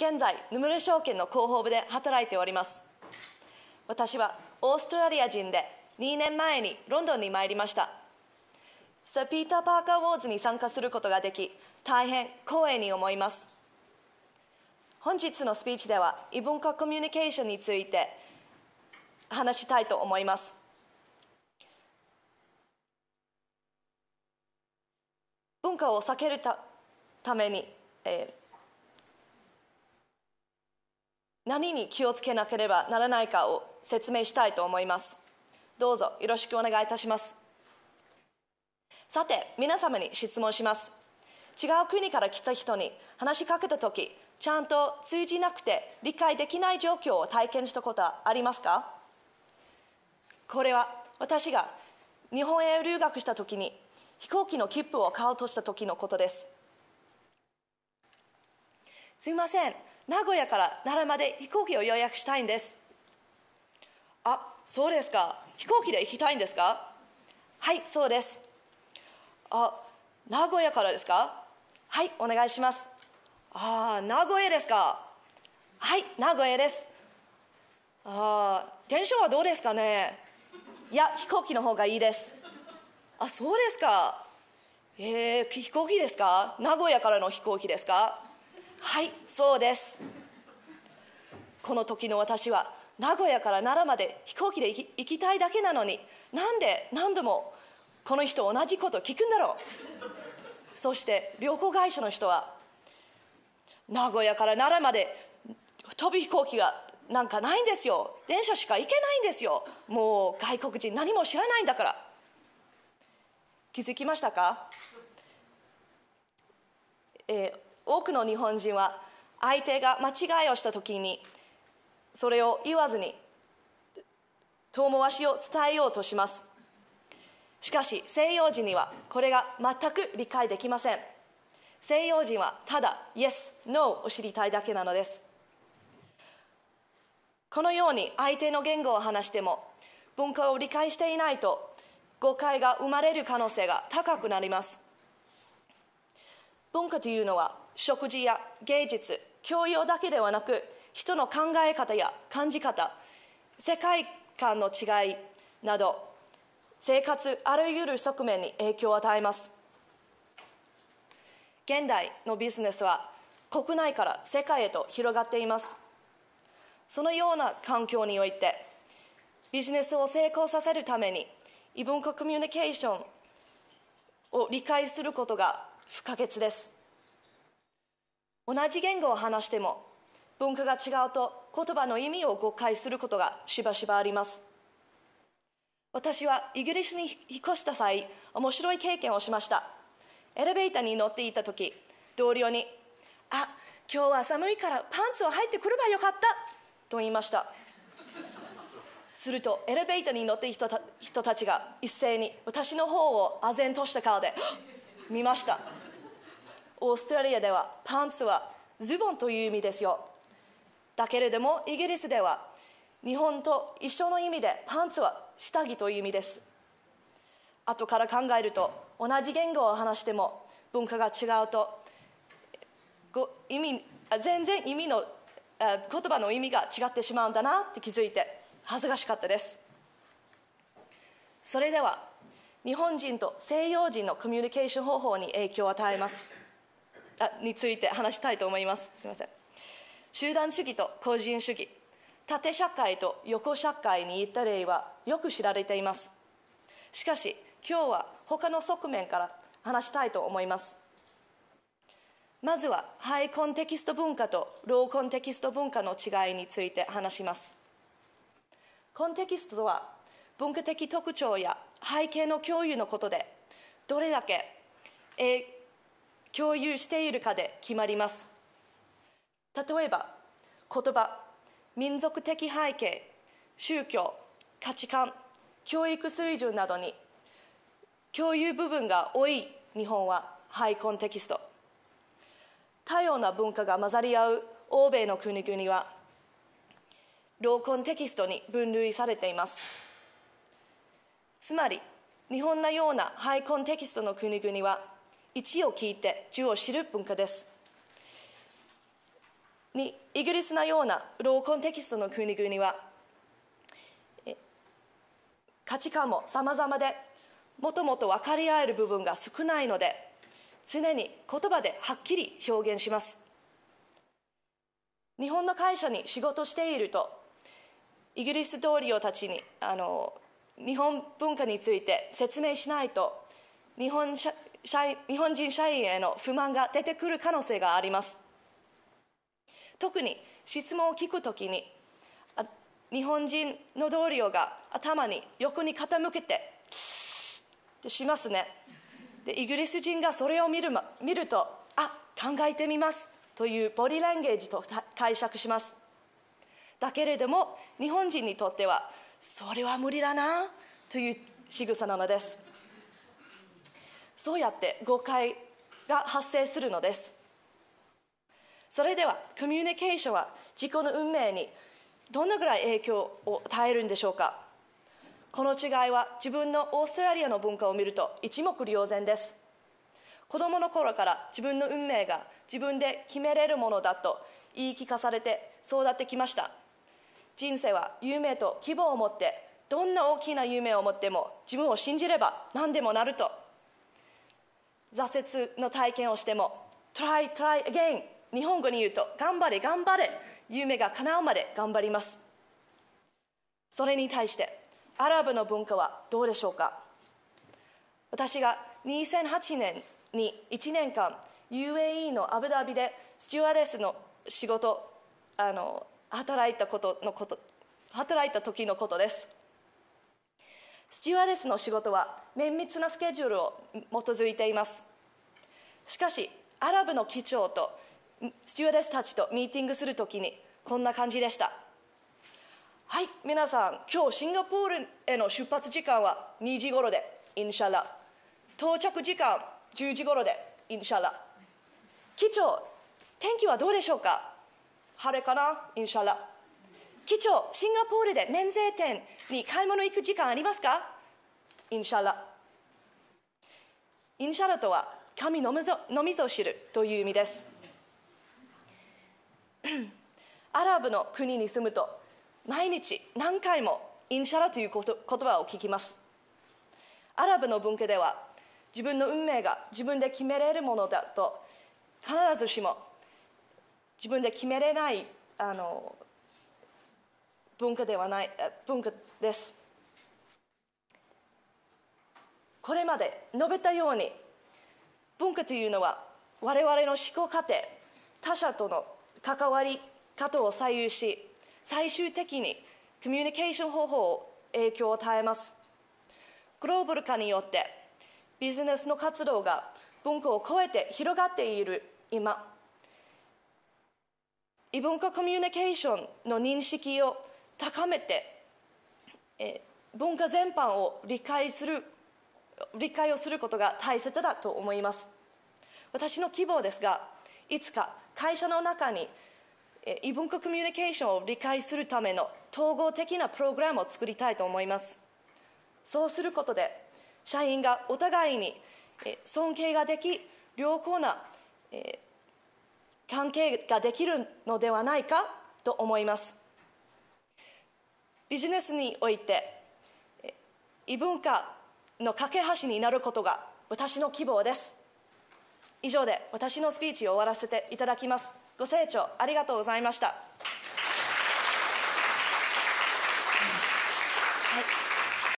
現在ヌムル証券の広報部で働いております私はオーストラリア人で2年前にロンドンに参りましたサピーター・パーカー・ウォーズに参加することができ大変光栄に思います本日のスピーチでは異文化コミュニケーションについて話したいと思います文化を避けるために、え何に気をつけなければならないかを説明したいと思いますどうぞよろしくお願いいたしますさて皆様に質問します違う国から来た人に話しかけた時ちゃんと通じなくて理解できない状況を体験したことはありますかこれは私が日本へ留学した時に飛行機の切符を買おうとした時のことですすいません名古屋から奈良まで飛行機を予約したいんですあそうですか飛行機で行きたいんですかはいそうですあ名古屋からですかはいお願いしますああ名古屋ですかはい名古屋ですあ電車はどうですかねいや飛行機の方がいいですあそうですかえー、飛行機ですか名古屋からの飛行機ですかはいそうですこの時の私は名古屋から奈良まで飛行機で行きたいだけなのになんで何度もこの人同じこと聞くんだろうそして旅行会社の人は名古屋から奈良まで飛び飛行機がなんかないんですよ電車しか行けないんですよもう外国人何も知らないんだから気づきましたか、えー多くの日本人は相手が間違いをした時にそれを言わずに遠回しを伝えようとしますしかし西洋人にはこれが全く理解できません西洋人はただ Yes, No を知りたいだけなのですこのように相手の言語を話しても文化を理解していないと誤解が生まれる可能性が高くなります文化というのは食事や芸術教養だけではなく人の考え方や感じ方世界観の違いなど生活あらゆる側面に影響を与えます現代のビジネスは国内から世界へと広がっていますそのような環境においてビジネスを成功させるために異文化コミュニケーションを理解することが不可欠です同じ言語を話しても文化が違うと言葉の意味を誤解することがしばしばあります私はイギリスに引っ越した際面白い経験をしましたエレベーターに乗っていた時同僚に「あ今日は寒いからパンツを履いてくればよかった」と言いましたするとエレベーターに乗っていた人たちが一斉に私の方を唖然とした顔で見ましたオーストラリアではパンツはズボンという意味ですよだけれどもイギリスでは日本と一緒の意味でパンツは下着という意味です後から考えると同じ言語を話しても文化が違うと意味全然意味の言葉の意味が違ってしまうんだなって気づいて恥ずかしかったですそれでは日本人と西洋人のコミュニケーション方法に影響を与えますについて話したいと思いますすみません集団主義と個人主義縦社会と横社会に行った例はよく知られていますしかし今日は他の側面から話したいと思いますまずはハイコンテキスト文化とローコンテキスト文化の違いについて話しますコンテキストとは文化的特徴や背景の共有のことでどれだけ英共有しているかで決まります例えば言葉民族的背景宗教価値観教育水準などに共有部分が多い日本はハイコンテキスト多様な文化が混ざり合う欧米の国々はローコンテキストに分類されていますつまり日本のようなハイコンテキストの国々は1を聞いて10を知る文化です2イギリスのようなローコンテキストの国々は価値観もさまざまでもともと分かり合える部分が少ないので常に言葉ではっきり表現します日本の会社に仕事しているとイギリス同僚たちにあの日本文化について説明しないと日本社日本人社員への不満が出てくる可能性があります特に質問を聞くときに日本人の同僚が頭に横に傾けてってしますねでイギリス人がそれを見る見るとあ考えてみますというボディーランゲージと解釈しますだけれども日本人にとってはそれは無理だなという仕草なのですそうやって誤解が発生するのですそれではコミュニケーションは自己の運命にどのぐらい影響を与えるんでしょうかこの違いは自分のオーストラリアの文化を見ると一目瞭然です子どもの頃から自分の運命が自分で決めれるものだと言い聞かされて育ってきました人生は夢と希望を持ってどんな大きな夢を持っても自分を信じれば何でもなると挫折の体験をしても try try again 日本語に言うと頑張れ頑張れ夢が叶うまで頑張りますそれに対してアラブの文化はどうでしょうか私が2008年に1年間 UAE のアブダビでスチュワーデスの仕事あの働いたことのこと働いた時のことですスチュワーデスの仕事は綿密なスケジュールを基づいていますしかしアラブの機長とスチュワーデスたちとミーティングするときにこんな感じでしたはい皆さん今日シンガポールへの出発時間は2時頃でインシャラ到着時間10時頃でインシャラ機長天気はどうでしょうか晴れかなインシャラ機長、シンガポールで免税店に買い物行く時間ありますかインシャラ。インシャラとは、神のみぞのみぞ知るという意味です。アラブの国に住むと、毎日何回もインシャラという言葉を聞きます。アラブの文化では、自分の運命が自分で決めれるものだと、必ずしも自分で決めれないあの文化ではない文化ですこれまで述べたように文化というのは我々の思考過程他者との関わり方を左右し最終的にコミュニケーション方法を影響を与えますグローバル化によってビジネスの活動が文化を超えて広がっている今異文化コミュニケーションの認識を高めて、え文化全般を理解する理解をすることが大切だと思います私の希望ですがいつか会社の中に異文化コミュニケーションを理解するための統合的なプログラムを作りたいと思いますそうすることで社員がお互いに尊敬ができ良好な関係ができるのではないかと思いますビジネスにおいて異文化の架け橋になることが私の希望です以上で私のスピーチを終わらせていただきますご清聴ありがとうございました